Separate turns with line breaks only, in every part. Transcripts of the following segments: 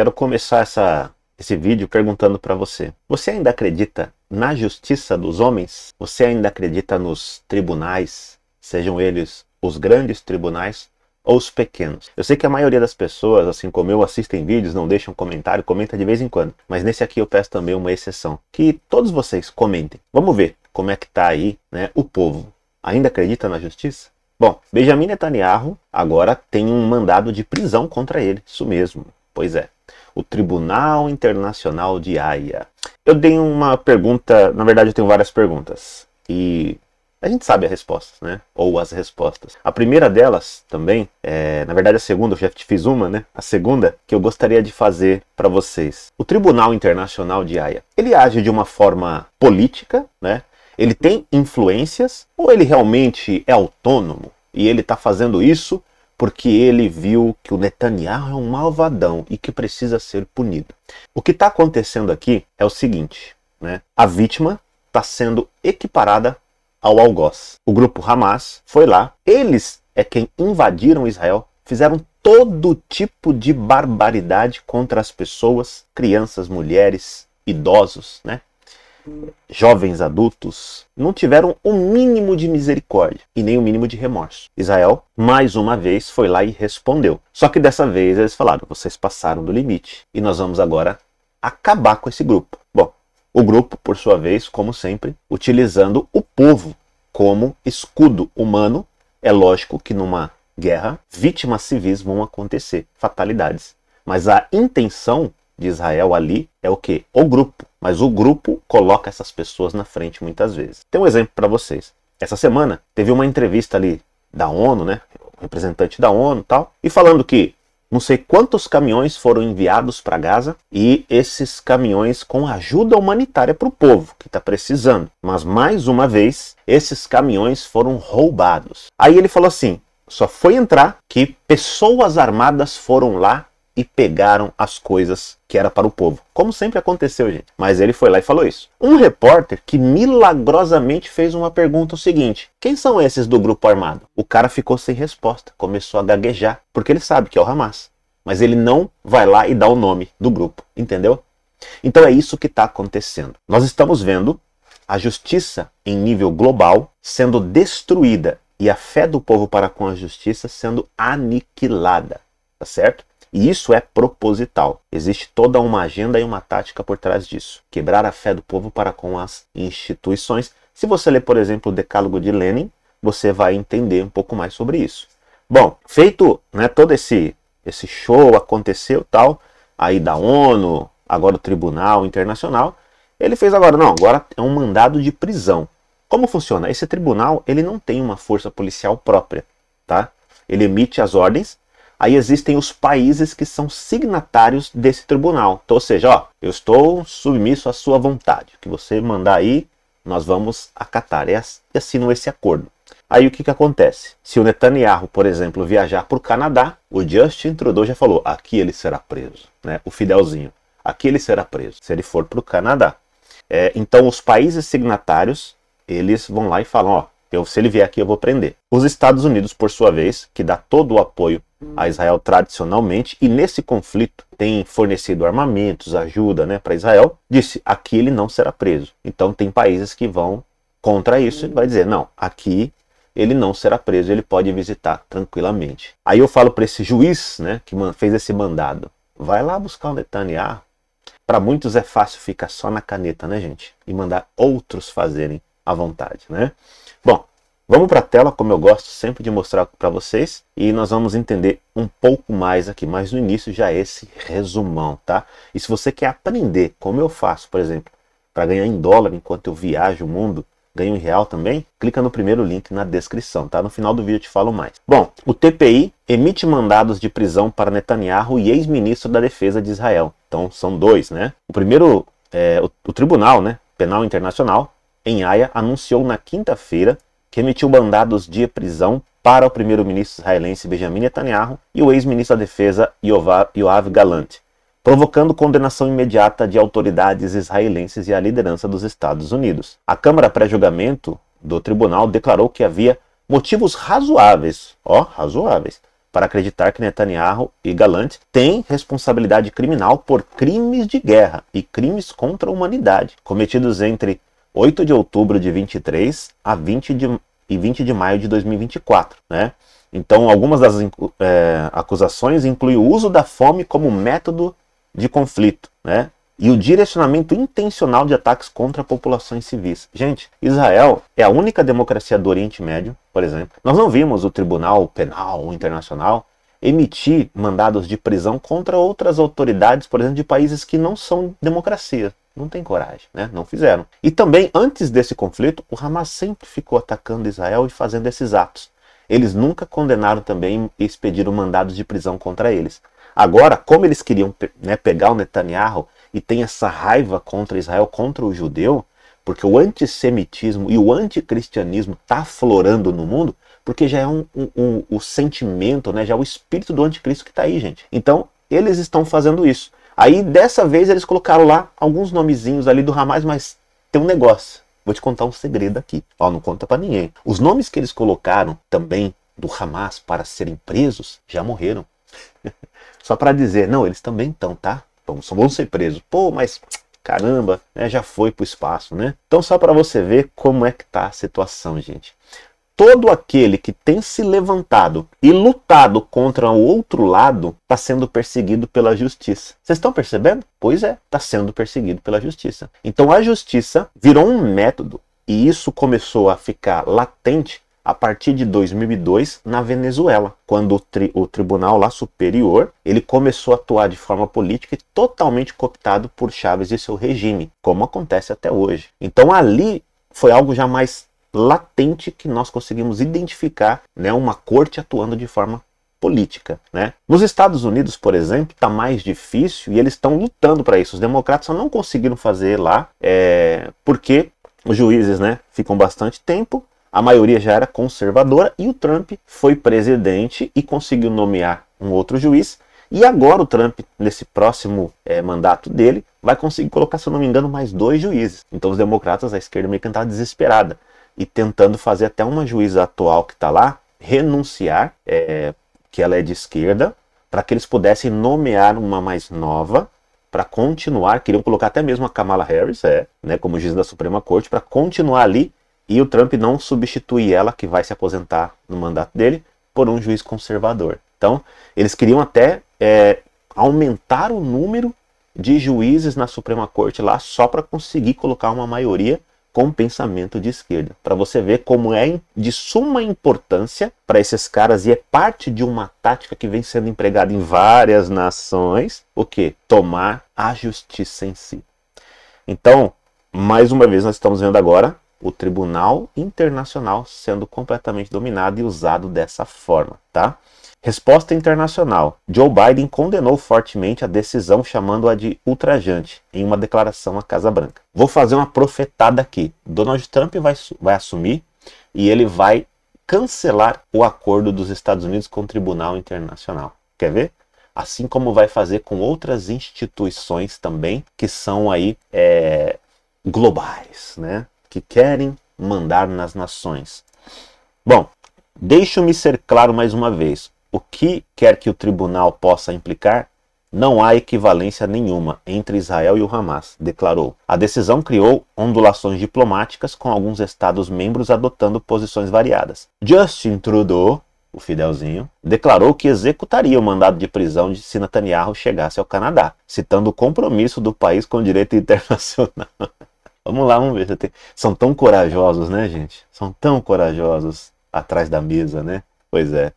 Quero começar essa, esse vídeo perguntando para você: você ainda acredita na justiça dos homens? Você ainda acredita nos tribunais, sejam eles os grandes tribunais ou os pequenos? Eu sei que a maioria das pessoas, assim como eu, assistem vídeos, não deixam comentário, comenta de vez em quando, mas nesse aqui eu peço também uma exceção, que todos vocês comentem. Vamos ver como é que tá aí, né, o povo. Ainda acredita na justiça? Bom, Benjamin Netanyahu agora tem um mandado de prisão contra ele, isso mesmo. Pois é o Tribunal Internacional de Haia. Eu dei uma pergunta, na verdade eu tenho várias perguntas e a gente sabe a resposta, né? Ou as respostas. A primeira delas também, é, na verdade a segunda, eu já te fiz uma, né? A segunda que eu gostaria de fazer para vocês. O Tribunal Internacional de Haia, ele age de uma forma política, né? Ele tem influências ou ele realmente é autônomo? E ele está fazendo isso porque ele viu que o Netanyahu é um malvadão e que precisa ser punido. O que está acontecendo aqui é o seguinte: né? a vítima está sendo equiparada ao algoz. O grupo Hamas foi lá, eles é quem invadiram Israel, fizeram todo tipo de barbaridade contra as pessoas, crianças, mulheres, idosos, né? jovens adultos, não tiveram o mínimo de misericórdia e nem o mínimo de remorso. Israel, mais uma vez, foi lá e respondeu. Só que dessa vez eles falaram: vocês passaram do limite e nós vamos agora acabar com esse grupo. Bom, o grupo, por sua vez, como sempre, utilizando o povo como escudo humano. É lógico que numa guerra, vítimas civis vão acontecer, fatalidades. Mas a intenção de Israel ali é o que? O grupo. Mas o grupo coloca essas pessoas na frente muitas vezes. Tem um exemplo para vocês. Essa semana teve uma entrevista ali da ONU, né? representante da ONU, tal, e falando que não sei quantos caminhões foram enviados para Gaza e esses caminhões com ajuda humanitária para o povo que está precisando. Mas mais uma vez, esses caminhões foram roubados. Aí ele falou assim: só foi entrar que pessoas armadas foram lá e pegaram as coisas que era para o povo. Como sempre aconteceu, gente. Mas ele foi lá e falou isso. Um repórter que milagrosamente fez uma pergunta o seguinte: "Quem são esses do grupo armado?" O cara ficou sem resposta, começou a gaguejar, porque ele sabe que é o Hamas. Mas ele não vai lá e dá o nome do grupo, entendeu? Então é isso que está acontecendo. Nós estamos vendo a justiça em nível global sendo destruída e a fé do povo para com a justiça sendo aniquilada, tá certo? E isso é proposital. Existe toda uma agenda e uma tática por trás disso. Quebrar a fé do povo para com as instituições. Se você ler, por exemplo, o Decálogo de Lenin, você vai entender um pouco mais sobre isso. Bom, feito né, todo esse, esse show, aconteceu tal, aí da ONU, agora o Tribunal Internacional, ele fez agora, não, agora é um mandado de prisão. Como funciona? Esse tribunal, ele não tem uma força policial própria, tá? Ele emite as ordens, aí existem os países que são signatários desse tribunal. Então, ou seja, ó, eu estou submisso à sua vontade. O que você mandar aí, nós vamos acatar. E assinam esse acordo. Aí o que, que acontece? Se o Netanyahu, por exemplo, viajar para o Canadá, o Justin Trudeau já falou: aqui ele será preso, né? O Fidelzinho, aqui ele será preso, se ele for para o Canadá. É, então os países signatários, eles vão lá e falam: ó, eu, se ele vier aqui eu vou prender. Os Estados Unidos, por sua vez, que dá todo o apoio a Israel tradicionalmente e nesse conflito tem fornecido armamentos, ajuda né, para Israel, disse aqui ele não será preso. Então tem países que vão contra isso e vai dizer não, aqui ele não será preso, ele pode visitar tranquilamente. Aí eu falo para esse juiz né, que fez esse mandado, vai lá buscar o Netanyahu. Para muitos é fácil ficar só na caneta, né, gente? E mandar outros fazerem à vontade, né? Vamos para a tela, como eu gosto sempre de mostrar para vocês, e nós vamos entender um pouco mais aqui, mas no início já esse resumão, tá? E se você quer aprender como eu faço, por exemplo, para ganhar em dólar enquanto eu viajo o mundo, ganho em real também, clica no primeiro link na descrição, tá? No final do vídeo eu te falo mais. Bom, o TPI emite mandados de prisão para Netanyahu e ex-ministro da Defesa de Israel. Então são dois, né? O primeiro, é, o, o Tribunal né, Penal Internacional, em Haia, anunciou na quinta-feira que emitiu mandados de prisão para o primeiro-ministro israelense Benjamin Netanyahu e o ex-ministro da Defesa Yoav Galant, provocando condenação imediata de autoridades israelenses e a liderança dos Estados Unidos. A Câmara pré-julgamento do tribunal declarou que havia motivos razoáveis, ó, razoáveis, para acreditar que Netanyahu e Galant têm responsabilidade criminal por crimes de guerra e crimes contra a humanidade cometidos entre 8 de outubro de 23 a 20 de, e 20 de maio de 2024, né? Então, algumas das é, acusações incluem o uso da fome como método de conflito, né? E o direcionamento intencional de ataques contra populações civis. Gente, Israel é a única democracia do Oriente Médio, por exemplo. Nós não vimos o Tribunal Penal Internacional emitir mandados de prisão contra outras autoridades, por exemplo, de países que não são democracias não tem coragem, né? Não fizeram. E também, antes desse conflito, o Hamas sempre ficou atacando Israel e fazendo esses atos. Eles nunca condenaram também e expediram mandados de prisão contra eles. Agora, como eles queriam né, pegar o Netanyahu e tem essa raiva contra Israel, contra o judeu, porque o antissemitismo e o anticristianismo está florando no mundo, porque já é um, um, um, o sentimento, né, já é o espírito do anticristo que está aí, gente. Então, eles estão fazendo isso. Aí dessa vez eles colocaram lá alguns nomezinhos ali do Hamas, mas tem um negócio. Vou te contar um segredo aqui. Ó, não conta para ninguém. Os nomes que eles colocaram também do Hamas para serem presos já morreram. Só para dizer, não, eles também estão, tá? Vamos, só vão ser presos. Pô, mas caramba, né, já foi pro espaço, né? Então só para você ver como é que tá a situação, gente todo aquele que tem se levantado e lutado contra o outro lado está sendo perseguido pela justiça. Vocês estão percebendo? Pois é, está sendo perseguido pela justiça. Então a justiça virou um método e isso começou a ficar latente a partir de 2002 na Venezuela, quando o, tri o, tribunal lá superior ele começou a atuar de forma política e totalmente cooptado por Chávez e seu regime, como acontece até hoje. Então ali foi algo já mais latente que nós conseguimos identificar né, uma corte atuando de forma política. Né? Nos Estados Unidos, por exemplo, está mais difícil e eles estão lutando para isso. Os democratas só não conseguiram fazer lá é, porque os juízes né, ficam bastante tempo, a maioria já era conservadora e o Trump foi presidente e conseguiu nomear um outro juiz. E agora o Trump, nesse próximo é, mandato dele, vai conseguir colocar, se eu não me engano, mais dois juízes. Então os democratas, a esquerda americana está desesperada e tentando fazer até uma juíza atual que está lá renunciar, é, que ela é de esquerda, para que eles pudessem nomear uma mais nova para continuar, queriam colocar até mesmo a Kamala Harris, é, né, como juiz da Suprema Corte, para continuar ali e o Trump não substituir ela, que vai se aposentar no mandato dele, por um juiz conservador. Então, eles queriam até é, aumentar o número de juízes na Suprema Corte lá só para conseguir colocar uma maioria com pensamento de esquerda. Para você ver como é de suma importância para esses caras e é parte de uma tática que vem sendo empregada em várias nações, o que? Tomar a justiça em si. Então, mais uma vez, nós estamos vendo agora o Tribunal Internacional sendo completamente dominado e usado dessa forma, tá? Resposta internacional. Joe Biden condenou fortemente a decisão, chamando-a de ultrajante, em uma declaração à Casa Branca. Vou fazer uma profetada aqui. Donald Trump vai, vai assumir e ele vai cancelar o acordo dos Estados Unidos com o Tribunal Internacional. Quer ver? Assim como vai fazer com outras instituições também que são aí é, globais, né? que querem mandar nas nações. Bom, deixe-me ser claro mais uma vez: o que quer que o tribunal possa implicar, não há equivalência nenhuma entre Israel e o Hamas, declarou. A decisão criou ondulações diplomáticas, com alguns Estados-membros adotando posições variadas. Justin Trudeau, o fidelzinho, declarou que executaria o mandado de prisão de se Netanyahu chegasse ao Canadá, citando o compromisso do país com o direito internacional. Vamos lá, vamos ver. Tem... São tão corajosos, né, gente? São tão corajosos atrás da mesa, né? Pois é.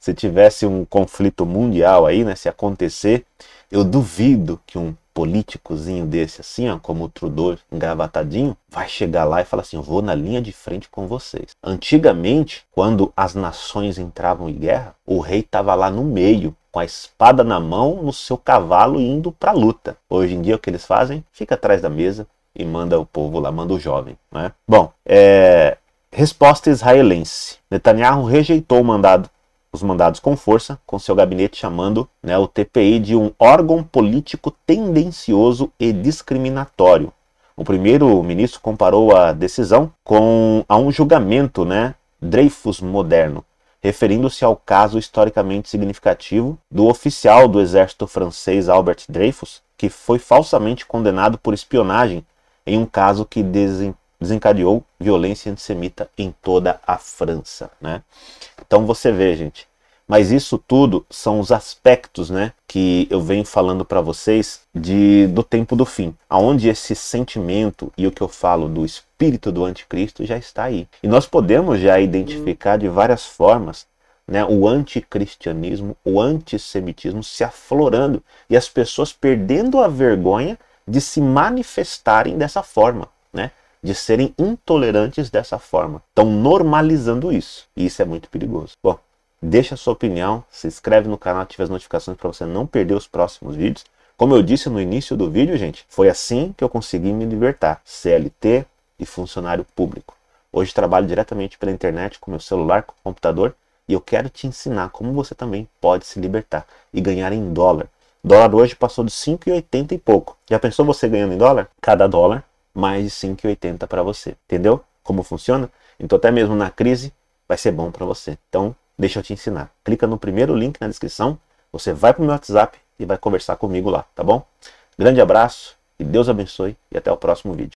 Se tivesse um conflito mundial aí, né? Se acontecer, eu duvido que um políticozinho desse, assim, ó, como o Trudeau, engravatadinho, vai chegar lá e falar assim: eu vou na linha de frente com vocês. Antigamente, quando as nações entravam em guerra, o rei estava lá no meio, com a espada na mão, no seu cavalo, indo para a luta. Hoje em dia, o que eles fazem? Fica atrás da mesa, e manda o povo lá, manda o jovem. Né? Bom, é, resposta israelense. Netanyahu rejeitou o mandado, os mandados com força, com seu gabinete chamando né, o TPI de um órgão político tendencioso e discriminatório. O primeiro-ministro comparou a decisão com a um julgamento, né, Dreyfus moderno, referindo-se ao caso historicamente significativo do oficial do exército francês Albert Dreyfus, que foi falsamente condenado por espionagem em um caso que desencadeou violência antissemita em toda a França. Né? Então você vê, gente. Mas isso tudo são os aspectos, né, que eu venho falando para vocês de do tempo do fim, aonde esse sentimento e o que eu falo do espírito do anticristo já está aí. E nós podemos já identificar de várias formas né, o anticristianismo, o antissemitismo se aflorando e as pessoas perdendo a vergonha de se manifestarem dessa forma, né? de serem intolerantes dessa forma. Estão normalizando isso. E isso é muito perigoso. Bom, deixa a sua opinião, se inscreve no canal, ativa as notificações para você não perder os próximos vídeos. Como eu disse no início do vídeo, gente, foi assim que eu consegui me libertar, CLT e funcionário público. Hoje trabalho diretamente pela internet com meu celular, com o computador, e eu quero te ensinar como você também pode se libertar e ganhar em dólar o dólar hoje passou de 5,80 e pouco. Já pensou você ganhando em dólar? Cada dólar mais de 5,80 para você. Entendeu como funciona? Então até mesmo na crise vai ser bom para você. Então deixa eu te ensinar. Clica no primeiro link na descrição, você vai para o meu WhatsApp e vai conversar comigo lá, tá bom? Grande abraço e Deus abençoe e até o próximo vídeo.